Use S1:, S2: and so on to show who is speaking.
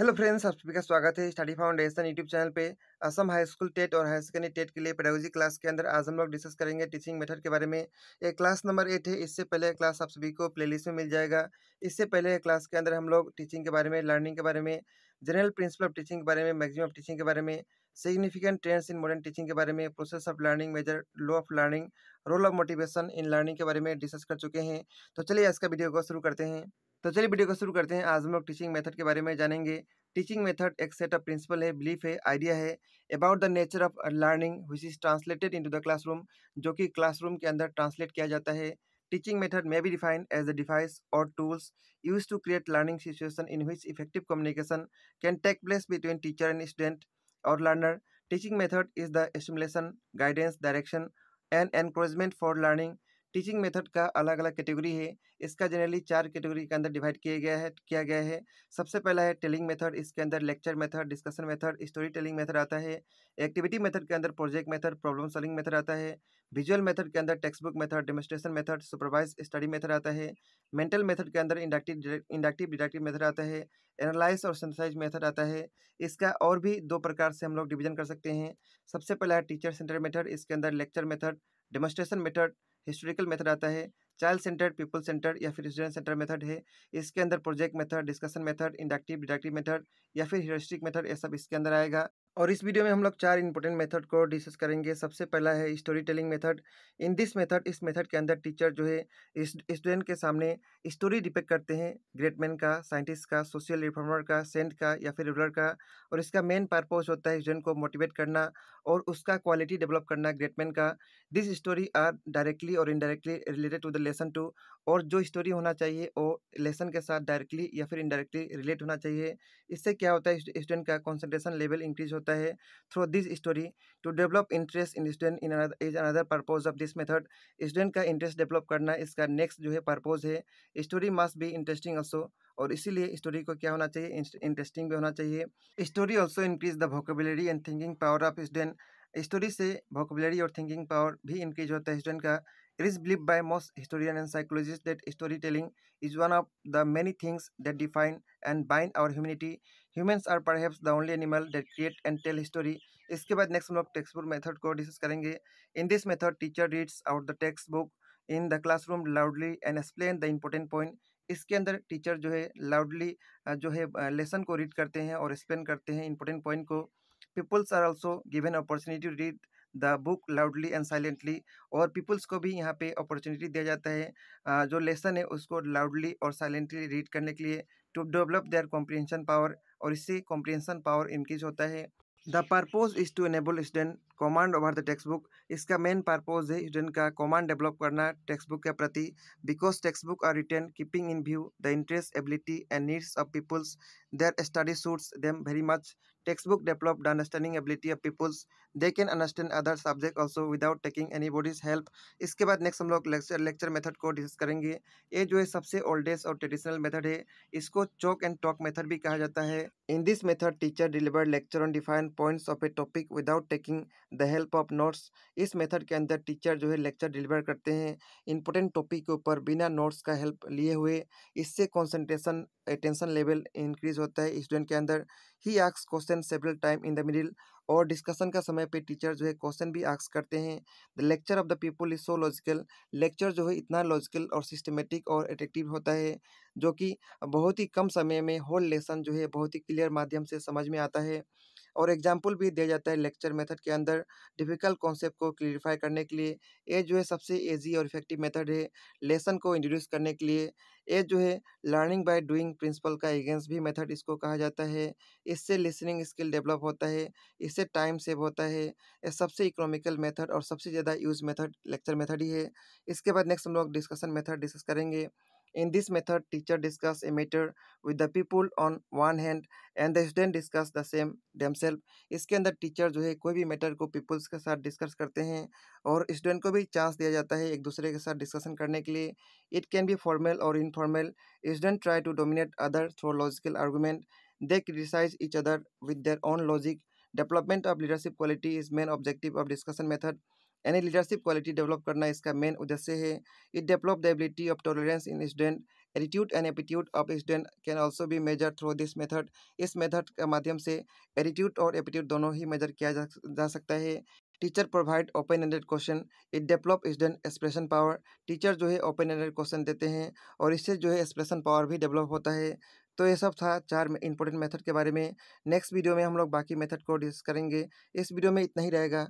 S1: Hello friends आप सभी का स्वागत है स्टडी फाउंडेशन यूट्यूब चैनल पे असम हाई स्कूल टेट और हाई सेकेंडरी टेट के लिए पेडागोजी क्लास के अंदर आज हम लोग डिस्कस करेंगे टीचिंग मेथड के बारे में ये क्लास नंबर एट है इससे पहले क्लास आप सभी को प्लेलिस्ट में मिल जाएगा इससे पहले क्लास के अंदर हम लोग टीचिंग के बारे में लर्निंग के बारे में जनरल प्रिंसिपल ऑफ टीचिंग के बारे में मैगजिम ऑफ टीचिंग के बारे में significant trends in modern teaching के बारे में process of learning major law of learning role of motivation in learning के बारे में डिस्कस कर चुके हैं तो चलिए आज का वीडियो को शुरू करते हैं तो चलिए वीडियो को शुरू करते हैं आज हम लोग टीचिंग मेथड के बारे में जानेंगे टीचिंग मेथड एक सेट ऑफ प्रिंसिपल है बिलीफ है आइडिया है about the nature of learning which is translated into the classroom जो कि क्लासरूम के अंदर ट्रांसलेट किया जाता है teaching method may be defined as a device और tools use to create learning situation in which effective communication can take place between teacher and student और learner teaching method is the stimulation guidance direction and encouragement for learning teaching method का अलग अलग category है इसका generally चार category के अंदर divide किया गया है किया गया है सबसे पहला है टेलिंग मेथड इसके अंदर lecture method discussion method story telling method आता है एक्टिविटी मेथड के अंदर project method problem solving method आता है विजुअल मेथड के अंदर text book method demonstration method supervise study method आता है मेंटल मेथड के अंदर इंडक्टिव इंडक्टिव डिडक्टिव मेथड आता है एनालाइज और सेंथसाइज मेथड आता है इसका और भी दो प्रकार से हम लोग डिवीजन कर सकते हैं सबसे पहला है टीचर सेंटर मेथड इसके अंदर lecture method demonstration method historical method आता है चाइल्ड सेंटर्ड पीपल सेंटर या फिर स्टूडेंट सेंटर मेथड है इसके अंदर project method discussion method inductive deductive method या फिर हिस्ट्रिक मेथड ये सब इसके अंदर आएगा और इस वीडियो में हम लोग चार इंपॉर्टेंट मेथड को डिस्कस करेंगे सबसे पहला है story telling method in this method इस मेथड के अंदर टीचर जो है स्टूडेंट के सामने स्टोरी डिपेक्ट करते हैं ग्रेटमैन का साइंटिस्ट का सोशल रिफॉर्मर का सेंट का या फिर रूलर का और इसका मेन पर्पज होता है स्टूडेंट को मोटिवेट करना और उसका क्वालिटी डेवलप करना ग्रेटमैन का दिस स्टोरी आर डायरेक्टली और indirectly related to the lesson too और जो स्टोरी होना चाहिए वो लेसन के साथ डायरेक्टली या फिर इनडायरेक्टली रिलेट होना चाहिए इससे क्या होता है स्टूडेंट का कॉन्सेंट्रेशन लेवल इंक्रीज होता है through this story to develop interest in student in is another purpose of this method student का इंटरेस्ट डेवलप करना इसका नेक्स्ट जो है पर्पोज है story must be interesting also और इसीलिए स्टोरी को क्या होना चाहिए इंटरेस्टिंग भी होना चाहिए story also increase the vocabulary and thinking power of student story से वोकेबिलिटी और थिंकिंग पावर भी इंक्रीज होता है स्टूडेंट का It is believed historian and historians and story telling is one of the the many things define and and our humanity humanity. Are are perhaps the only animal that create and tell history इसके बाद next हम लोग text book method को discuss करेंगे in this method teacher reads out the text book in the classroom loudly and explain the important point इसके अंदर teacher जो है लाउडली जो है लेसन को रीड करते हैं और एक्सप्लेन करते हैं इंपॉर्टेंट पॉइंट को peoples are also given opportunity to read the book loudly and silently और पीपल्स को भी यहाँ पे अपॉर्चुनिटी दिया जाता है जो लेसन है उसको लाउडली और साइलेंटली रीड करने के लिए to develop their comprehension power और इससे कॉम्प्रिहेंशन पावर इंक्रीज होता है the purpose is to enable student command over the text book इसका मेन पर्पोज है स्टूडेंट का कमांड डेवलप करना टेक्स्ट बुक के प्रति because text book are written keeping in view the interest ability and needs of peoples their study suits them very much text book develop the understanding ability of peoples they can understand other subject also without taking anybody's help इसके बाद next हम लोग lecture lecture method को discuss करेंगे ये जो है सबसे ओल्डेस्ट और ट्रेडिशनल मेथड है इसको चौक एंड टॉक मेथड भी कहा जाता है in this method teacher deliver lecture on define points of a topic without taking the help of notes इस मेथड के अंदर टीचर जो है लेक्चर डिलीवर करते हैं इंपॉर्टेंट टॉपिक के ऊपर बिना नोट्स का हेल्प लिए हुए इससे कॉन्सेंट्रेशन अटेंशन लेवल इंक्रीज होता है स्टूडेंट के अंदर ही आक्स question several time in the middle और डिस्कशन का समय पे टीचर जो है क्वेश्चन भी आक्स करते हैं the lecture of the people is so logical lecture जो है इतना लॉजिकल और सिस्टमेटिक और एट्रेक्टिव होता है जो कि बहुत ही कम समय में होल लेसन जो है बहुत ही क्लियर माध्यम से समझ में आता है और एग्जाम्पल भी दिया जाता है लेक्चर मेथड के अंदर डिफिकल्ट कॉन्सेप्ट को क्लियरिफाई करने के लिए ये जो है सबसे ईजी और इफेक्टिव मेथड है लेसन को इंट्रोड्यूस करने के लिए ये जो है लर्निंग बाय डूइंग प्रिंसिपल का एगेंस्ट भी मेथड इसको कहा जाता है इससे लिसनिंग स्किल डेवलप होता है इससे टाइम सेव होता है ये सबसे इकोनॉमिकल मेथड और सबसे ज़्यादा यूज मेथड लेक्चर मेथड ही है इसके बाद नेक्स्ट हम लोग डिस्कशन मेथड डिस्कस करेंगे In this method, teacher discuss a matter with the people on one hand and the student discuss the same themselves. इसके अंदर टीचर जो है कोई भी मैटर को पीपल्स के साथ डिस्कस करते हैं और स्टूडेंट को भी चांस दिया जाता है एक दूसरे के साथ डिस्कशन करने के लिए इट कैन बी फॉर्मल और informal student try to dominate other through logical argument they criticise each other with their own logic development of leadership quality is main objective of discussion method यानी leadership quality develop करना इसका मेन उद्देश्य है it develop the ability of tolerance in student attitude and aptitude of student can also भी measure through this method इस method के माध्यम से एटीट्यूड और एप्टीट्यूड दोनों ही मेजर किया जा, जा सकता है teacher provide open ended question it develop student expression power teacher जो है ओपन एंडेड क्वेश्चन देते हैं और इससे जो है एक्सप्रेशन पावर भी डेवलप होता है तो ये सब था चार इंपॉर्टेंट मेथड के बारे में नेक्स्ट वीडियो में हम लोग बाकी मेथड को डिस्कस करेंगे इस वीडियो में इतना ही रहेगा